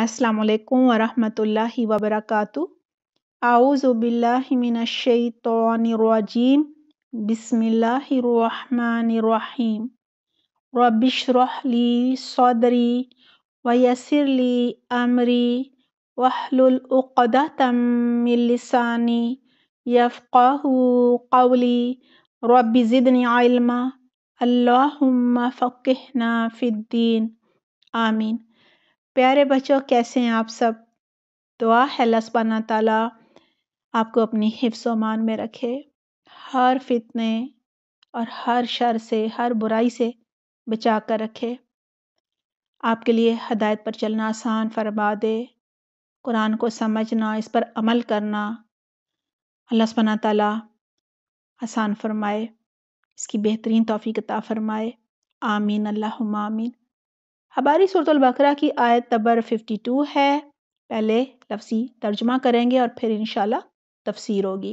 السلام عليكم ورحمة الله وبركاته أعوذ بالله من الشيطان الرجيم بسم الله الرحمن الرحيم رب اشرح لي صدري ويسر لي أمري واحلل عقدة من لساني يفقه قولي رب زدني علما اللهم فقهنا في الدين آمين प्यारे बच्चों कैसे हैं आप सब दुआ है लसबाना ताला आपको अपनी मान में रखे हर फितने और हर शर से हर बुराई से बचा कर रखे आपके लिए हदायत पर चलना आसान फरमा दे कुरान को समझना इस पर अमल करना अल्लाह सबाना ताला आसान फरमाए इसकी बेहतरीन तोफ़ी कता फरमाए आमीन अल्लाह आमीन हमारी सूरत बकरा की आयत नंबर 52 है पहले लफ्ज़ी तर्जमा करेंगे और फिर इन तफसीर होगी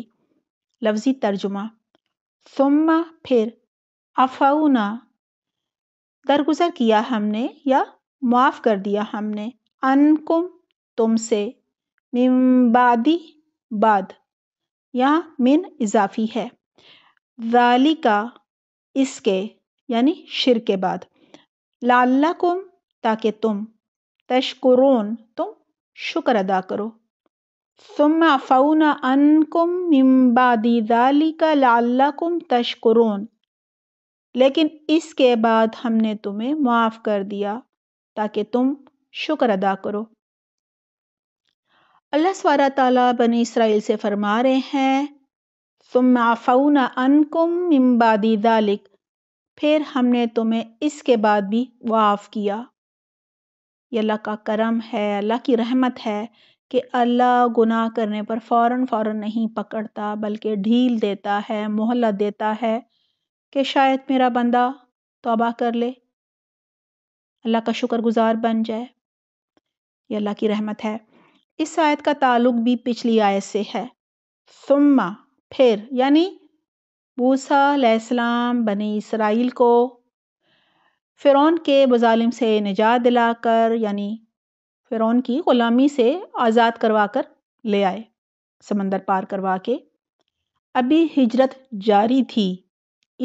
लफ्ज़ी तर्जुमा सुम्मा फिर अफाउना दरगुजर किया हमने या माफ़ कर दिया हमने अनकुम तुमसे मिम्बादी बाद या मिन इजाफी है जाली का इसके यानी शिर के बाद लाल्लाकुम ताकि तुम तशकुरून तुम शुक्र अदा करो सुम फ़ौन अनकुम मिम्बादी लाला कुम तशकुरून लेकिन इसके बाद हमने तुम्हें माफ़ कर दिया ताकि तुम शुक्र अदा करो अल्लाह स्वारा ताला बनी इसराइल से फरमा रहे हैं सुमाफ़ौन अनकुम मिम्बादी दालिक फिर हमने तुम्हें इसके बाद भी माफ़ किया ये अल्लाह का करम है अल्लाह की रहमत है कि अल्लाह गुनाह करने पर फ़ौरन फ़ौरन नहीं पकड़ता बल्कि ढील देता है मोहलत देता है कि शायद मेरा बंदा तोबा कर ले अल्लाह का शुक्रगुजार बन जाए ये अल्लाह की रहमत है इस आयत का ताल्लुक भी पिछली आयत से है सुम्मा फिर यानी मूसा बने इसराइल को फ़िरौन के मज़ालिम से निजात दिलाकर यानी फ़िरौन की ग़ुलामी से आज़ाद करवा कर ले आए समंदर पार करवा के अभी हिजरत जारी थी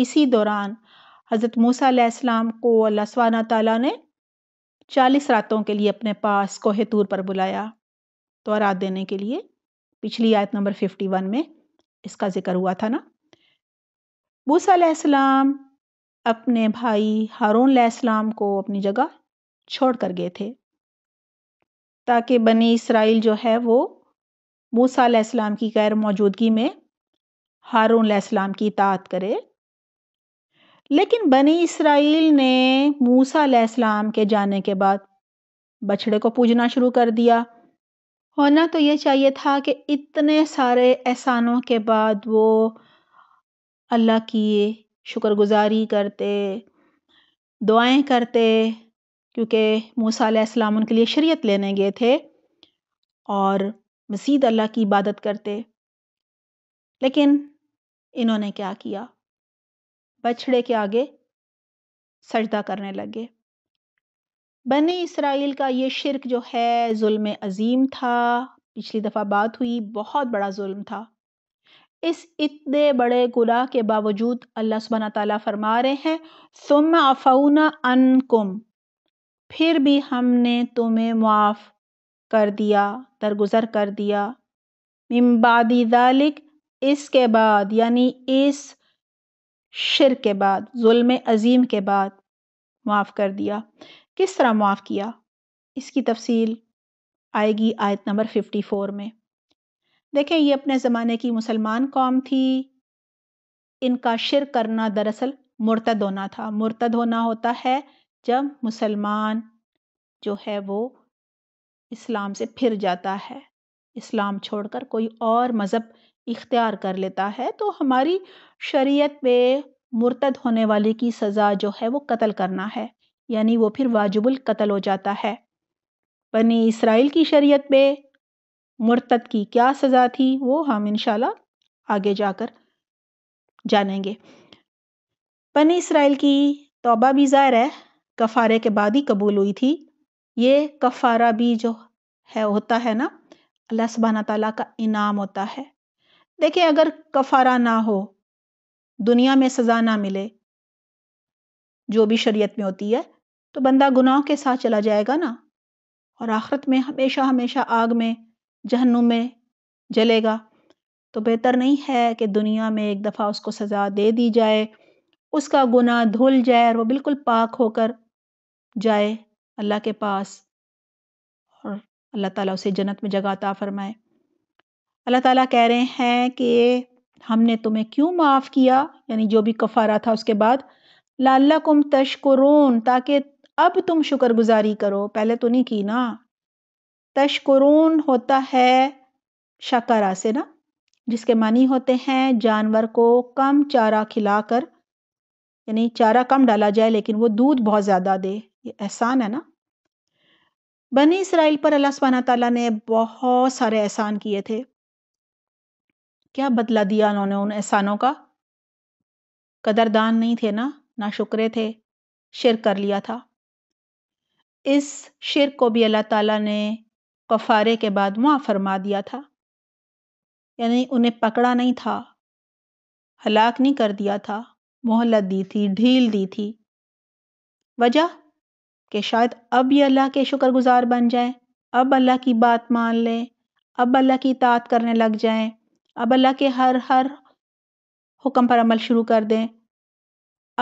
इसी दौरान हज़रत मूसा अलैहिस्सलाम को अल्लाह सुबहाना ताला ने चालीस रातों के लिए अपने पास कोह तूर पर बुलाया तो रात देने के लिए पिछली आयत नंबर फिफ्टी वन में इसका ज़िक्र हुआ था ना मूसा अलैहिस्सलाम अपने भाई हारून इस्लाम को अपनी जगह छोड़ कर गए थे ताकि बनी इसराइल जो है वो मूसा इस्लाम की गैर मौजूदगी में हारून इस्लाम की इतात करे लेकिन बनी इसराइल ने मूसा इस्लाम के जाने के बाद बछड़े को पूजना शुरू कर दिया होना तो ये चाहिए था कि इतने सारे एहसानों के बाद वो अल्लाह की शुक्रगुज़ारी करते दुआएं करते क्योंकि मूसा उनके लिए शरीयत लेने गए थे और मज़ीद अल्लाह की इबादत करते लेकिन इन्होंने क्या किया बछड़े के आगे सजदा करने लगे बने इसराइल का ये शिरक जो है जुल्म अज़ीम था पिछली दफ़ा बात हुई बहुत बड़ा जुल्म था इस इतने बड़े गुनाह के बावजूद अल्लाह सुबहाना ताला फरमा रहे हैं सुम अफ़ौना अनकुम फिर भी हमने तुम्हें मुआफ़ कर दिया दरगुजर कर दिया इम्बादी दालिक इसके बाद यानी इस शिर के बाद जुल्म अजीम के बाद माफ़ कर दिया किस तरह माफ़ किया इसकी तफसील आएगी आयत नंबर 54 में देखें ये अपने ज़माने की मुसलमान कौम थी इनका शिर करना दरअसल मुर्तद होना था मुर्तद होना होता है जब मुसलमान जो है वो इस्लाम से फिर जाता है इस्लाम छोड़कर कोई और मज़हब इख्तियार कर लेता है तो हमारी शरीयत में मुर्तद होने वाले की सज़ा जो है वो कत्ल करना है यानी वो फिर वाजिबुल कत्ल हो जाता है बनी इसराइल की शरीयत में मुर्तद की क्या सज़ा थी वो हम इन आगे जाकर जानेंगे बनी इसराइल की तोबा भी ज़ाहिर है कफ़ारे के बाद ही कबूल हुई थी ये कफ़ारा भी जो है होता है ना अल्लाह सुबहाना ताला का इनाम होता है देखिए अगर कफ़ारा ना हो दुनिया में सज़ा ना मिले जो भी शरीयत में होती है तो बंदा गुनाह के साथ चला जाएगा ना और आखरत में हमेशा हमेशा आग में जहनुम में जलेगा तो बेहतर नहीं है कि दुनिया में एक दफ़ा उसको सज़ा दे दी जाए उसका गुना धुल जाए और वो बिल्कुल पाक होकर जाए अल्लाह के पास और अल्लाह ताला उसे जन्नत में जगह अता फरमाए अल्लाह ताला कह रहे हैं कि हमने तुम्हें क्यों माफ़ किया यानी जो भी कफ़ारा था उसके बाद लाल्ला कुम तशकुरून ताकि अब तुम शुक्रगुजारी करो पहले तो नहीं की ना तशकुरून होता है शकारा से ना जिसके मानी होते हैं जानवर को कम चारा खिलाकर यानी चारा कम डाला जाए लेकिन वो दूध बहुत ज़्यादा दे ये एहसान है ना बनी इसराइल पर अल्लाह सुबहाना तला ने बहुत सारे एहसान किए थे क्या बदला दिया उन्होंने उन एहसानों का कदरदान नहीं थे ना ना शुक्रे थे शिर कर लिया था इस शिर को भी अल्लाह ताला ने कफ़ारे के बाद मुआ फरमा दिया था यानी उन्हें पकड़ा नहीं था हलाक नहीं कर दिया था मोहलत दी थी ढील दी थी वजह कि शायद अब ये अल्लाह के शुक्रगुजार बन जाए अब अल्लाह की बात मान लें अब अल्लाह की तात करने लग जाएं अब अल्लाह के हर हर हुक्म पर अमल शुरू कर दें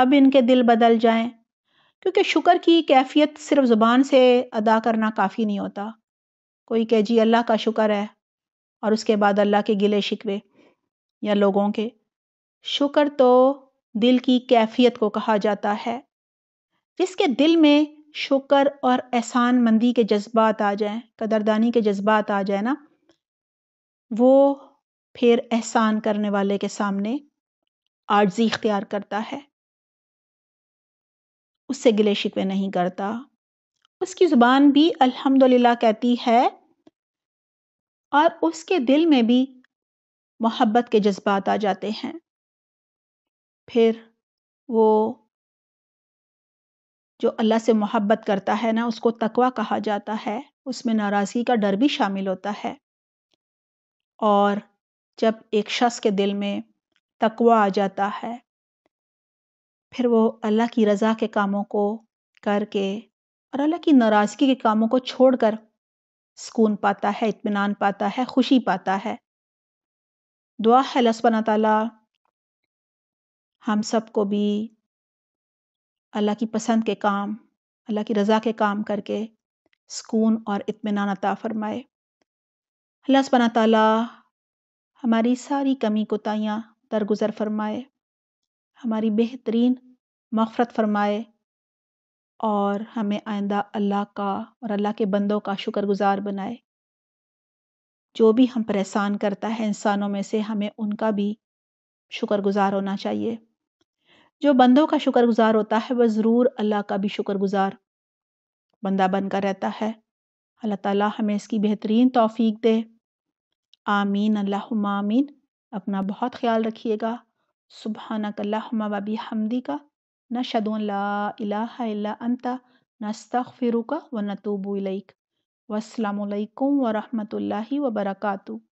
अब इनके दिल बदल जाएं क्योंकि शुक्र की कैफियत सिर्फ ज़ुबान से अदा करना काफ़ी नहीं होता कोई कह जी अल्लाह का शुक्र है और उसके बाद अल्लाह के गिले शिकवे या लोगों के शुक्र तो दिल की कैफियत को कहा जाता है जिसके दिल में शुक्र और एहसान मंदी के जज्बात आ जाएं कदरदानी के जज्बात आ जाए ना वो फिर एहसान करने वाले के सामने आर्जी इख्तियार करता है उससे गिले शिकवे नहीं करता उसकी ज़ुबान भी अल्हम्दुलिल्लाह कहती है और उसके दिल में भी मोहब्बत के जज्बात आ जाते हैं फिर वो जो अल्लाह से मोहब्बत करता है ना उसको तकवा कहा जाता है उसमें नाराज़गी का डर भी शामिल होता है और जब एक शख्स के दिल में तकवा आ जाता है फिर वो अल्लाह की रज़ा के कामों को करके और अल्लाह की नाराज़गी के कामों को छोड़कर सुकून पाता है इत्मीनान पाता है खुशी पाता है दुआ है लसबना ताला हम सब को भी अल्लाह की पसंद के काम अल्लाह की रज़ा के काम करके सुकून और इत्मीनान अता फ़रमाए अल्लाह ताला हमारी सारी कमी कोताहियाँ दरगुजर फरमाए हमारी बेहतरीन मफ़रत फरमाए और हमें आइंदा अल्लाह का और अल्लाह के बंदों का शुक्रगुजार बनाए जो भी हम परेशान करता है इंसानों में से हमें उनका भी शुक्रगुजार होना चाहिए जो बंदों का शुक्रगुजार होता है वह ज़रूर अल्लाह का भी शुक्रगुजार बंदा बनकर रहता है अल्लाह ताला हमें इसकी बेहतरीन तौफीक दे आमीन अल्लाह आमीन अपना बहुत ख्याल रखिएगा सुबहानक अल्लाह हमदी का نشهد أن لا إله إلا أنت نستغفرك ونتوب إليك والسلام عليكم ورحمة الله وبركاته